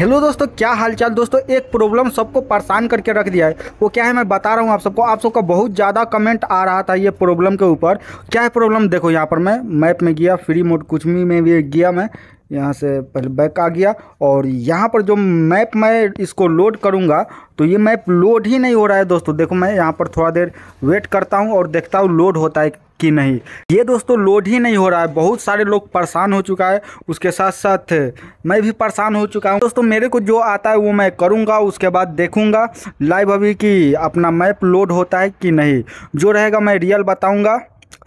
hello दोस्तों क्या हालचाल दोस्तों एक प्रॉब्लम सबको परेशान करके रख दिया है वो क्या है मैं बता रहा हूँ आप सबको आप सबका बहुत ज़्यादा कमेंट आ रहा था ये प्रॉब्लम के ऊपर क्या है प्रॉब्लम देखो यहाँ पर मैं मैप में गया फ्री मोड कुछ भी में भी गया मैं यहाँ से पहले बैक आ गया और यहाँ पर जो मैप मैं इसको लोड करूँगा तो ये मैप लोड ही नहीं हो रहा है दोस्तों देखो मैं यहाँ पर थोड़ा देर वेट करता हूँ और देखता हूँ लोड होता है कि नहीं ये दोस्तों लोड ही नहीं हो रहा है बहुत सारे लोग परेशान हो चुका है उसके साथ साथ मैं भी परेशान हो चुका हूँ दोस्तों मेरे को जो आता है वो मैं करूँगा उसके बाद देखूँगा लाइव अभी कि अपना मैप लोड होता है कि नहीं जो रहेगा मैं रियल बताऊँगा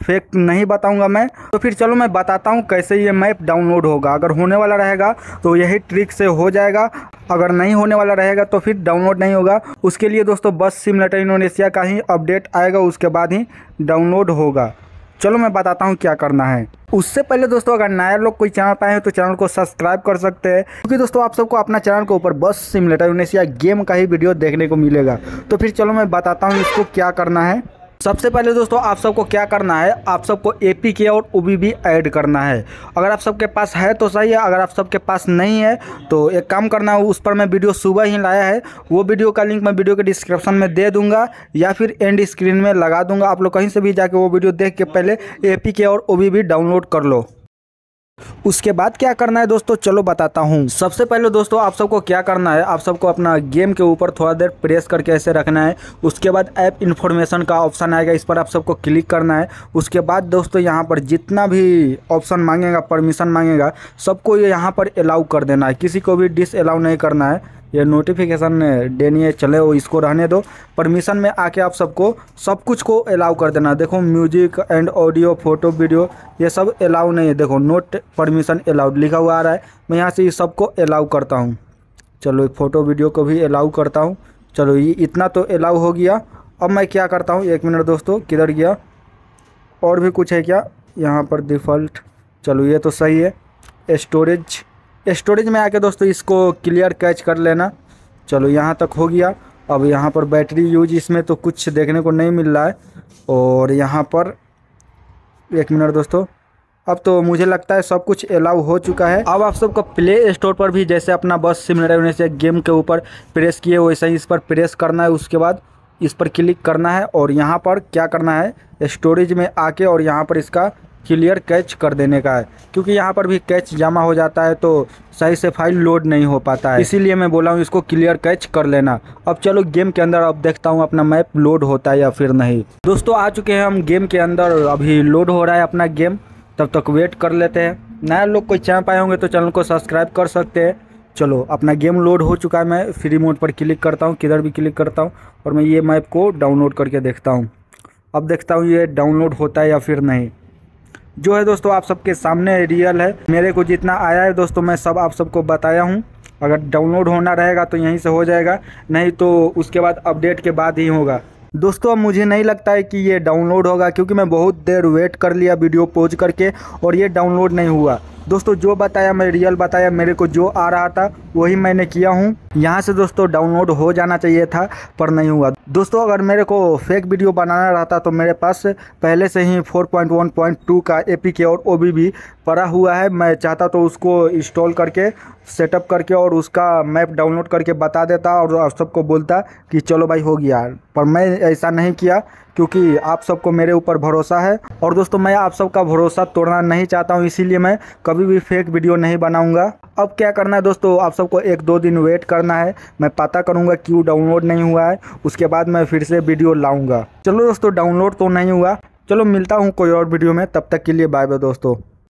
फेक नहीं बताऊंगा मैं तो फिर चलो मैं बताता हूँ कैसे ये मैप डाउनलोड होगा अगर होने वाला रहेगा तो यही ट्रिक से हो जाएगा अगर नहीं होने वाला रहेगा तो फिर डाउनलोड नहीं होगा उसके लिए दोस्तों बस सिमलेटर इंडोनेशिया का ही अपडेट आएगा उसके बाद ही डाउनलोड होगा चलो मैं बताता हूँ क्या करना है उससे पहले दोस्तों अगर नए लोग कोई चैनल पाए हैं तो चैनल को सब्सक्राइब कर सकते हैं क्योंकि दोस्तों आप सबको अपना चैनल के ऊपर बस सिमलेटर इंडोनेशिया गेम का ही वीडियो देखने को मिलेगा तो फिर चलो मैं बताता हूँ इसको क्या करना है सबसे पहले दोस्तों आप सबको क्या करना है आप सबको ए पी के और ओ बी ऐड करना है अगर आप सबके पास है तो सही है अगर आप सबके पास नहीं है तो एक काम करना है उस पर मैं वीडियो सुबह ही लाया है वो वीडियो का लिंक मैं वीडियो के डिस्क्रिप्शन में दे दूंगा या फिर एंड स्क्रीन में लगा दूंगा आप लोग कहीं से भी जाके वो वीडियो देख के पहले ए पी के और ओ बी डाउनलोड कर लो उसके बाद क्या करना है दोस्तों चलो बताता हूँ सबसे पहले दोस्तों आप सबको क्या करना है आप सबको अपना गेम के ऊपर थोड़ा देर प्रेस करके ऐसे रखना है उसके बाद ऐप इन्फॉर्मेशन का ऑप्शन आएगा इस पर आप सबको क्लिक करना है उसके बाद दोस्तों यहाँ पर जितना भी ऑप्शन मांगेगा परमिशन मांगेगा सबको ये यहाँ पर अलाउ कर देना है किसी को भी डिस अलाउ नहीं करना है ये नोटिफिकेशन है चले हो इसको रहने दो परमिशन में आके आप सबको सब कुछ को अलाउ कर देना देखो music and audio photo video ये सब अलाउ नहीं है देखो नोट परमिशन एडमिशन अलाउड लिखा हुआ आ रहा है मैं यहाँ से ये सबको अलाउ करता हूँ चलो फ़ोटो वीडियो को भी अलाउ करता हूँ चलो ये इतना तो अलाउ हो गया अब मैं क्या करता हूँ एक मिनट दोस्तों किधर गया और भी कुछ है क्या यहाँ पर डिफ़ॉल्ट चलो ये तो सही है स्टोरेज स्टोरेज में आके दोस्तों इसको क्लियर कैच कर लेना चलो यहाँ तक हो गया अब यहाँ पर बैटरी यूज इसमें तो कुछ देखने को नहीं मिल रहा है और यहाँ पर एक मिनट दोस्तों अब तो मुझे लगता है सब कुछ अलाउ हो चुका है अब आप सबको प्ले स्टोर पर भी जैसे अपना बस सिमिलर से गेम के ऊपर प्रेस किए वैसे ही इस पर प्रेस करना है उसके बाद इस पर क्लिक करना है और यहाँ पर क्या करना है स्टोरेज में आके और यहाँ पर इसका क्लियर कैच कर देने का है क्योंकि यहाँ पर भी कैच जमा हो जाता है तो सही से फाइल लोड नहीं हो पाता है इसीलिए मैं बोला हूँ इसको क्लियर कैच कर लेना अब चलो गेम के अंदर अब देखता हूँ अपना मैप लोड होता है या फिर नहीं दोस्तों आ चुके हैं हम गेम के अंदर अभी लोड हो रहा है अपना गेम तब तक वेट कर लेते हैं नया लोग कोई चाह पाए होंगे तो चैनल को सब्सक्राइब कर सकते हैं चलो अपना गेम लोड हो चुका है मैं फ्री मोड पर क्लिक करता हूँ किधर भी क्लिक करता हूँ और मैं ये मैप को डाउनलोड करके देखता हूँ अब देखता हूँ ये डाउनलोड होता है या फिर नहीं जो है दोस्तों आप सबके सामने रियल है मेरे को जितना आया है दोस्तों मैं सब आप सबको बताया हूँ अगर डाउनलोड होना रहेगा तो यहीं से हो जाएगा नहीं तो उसके बाद अपडेट के बाद ही होगा दोस्तों अब मुझे नहीं लगता है कि ये डाउनलोड होगा क्योंकि मैं बहुत देर वेट कर लिया वीडियो पोज करके और ये डाउनलोड नहीं हुआ दोस्तों जो बताया मैं रियल बताया मेरे को जो आ रहा था वही मैंने किया हूँ यहाँ से दोस्तों डाउनलोड हो जाना चाहिए था पर नहीं हुआ दोस्तों अगर मेरे को फेक वीडियो बनाना रहता तो मेरे पास पहले से ही 4.1.2 का ए और ओ पड़ा हुआ है मैं चाहता तो उसको इंस्टॉल करके सेटअप करके और उसका मैप डाउनलोड करके बता देता और आप सबको बोलता कि चलो भाई हो गया पर मैं ऐसा नहीं किया क्योंकि आप सबको मेरे ऊपर भरोसा है और दोस्तों मैं आप सबका भरोसा तोड़ना नहीं चाहता हूँ इसीलिए मैं कभी भी फेक वीडियो नहीं बनाऊँगा अब क्या करना है दोस्तों आप सबको एक दो दिन वेट करना है मैं पता करूँगा क्यों डाउनलोड नहीं हुआ है उसके बाद मैं फिर से वीडियो लाऊँगा चलो दोस्तों डाउनलोड तो नहीं हुआ चलो मिलता हूँ कोई और वीडियो में तब तक के लिए बाय बाय दोस्तों